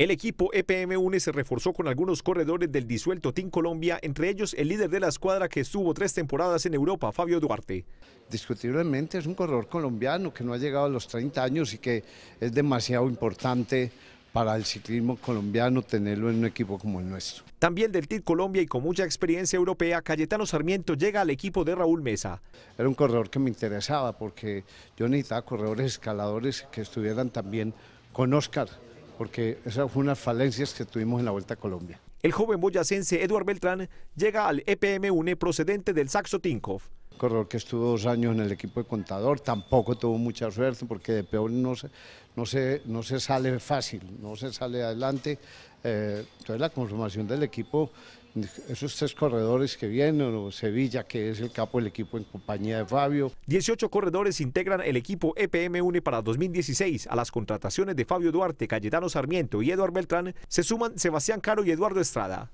El equipo EPM UNE se reforzó con algunos corredores del disuelto Team Colombia, entre ellos el líder de la escuadra que estuvo tres temporadas en Europa, Fabio Duarte. Discutiblemente es un corredor colombiano que no ha llegado a los 30 años y que es demasiado importante para el ciclismo colombiano tenerlo en un equipo como el nuestro. También del Team Colombia y con mucha experiencia europea, Cayetano Sarmiento llega al equipo de Raúl Mesa. Era un corredor que me interesaba porque yo necesitaba corredores escaladores que estuvieran también con Oscar porque esas fue unas falencias que tuvimos en la Vuelta a Colombia. El joven boyacense Eduard Beltrán llega al EPM UNE procedente del Saxo Tinkoff corredor que estuvo dos años en el equipo de contador, tampoco tuvo mucha suerte porque de peor no se, no no se sale fácil, no se sale adelante. Eh, entonces la conformación del equipo, esos tres corredores que vienen, Sevilla que es el capo del equipo en compañía de Fabio. 18 corredores integran el equipo EPM UNE para 2016. A las contrataciones de Fabio Duarte, Cayetano Sarmiento y Eduardo Beltrán se suman Sebastián Caro y Eduardo Estrada.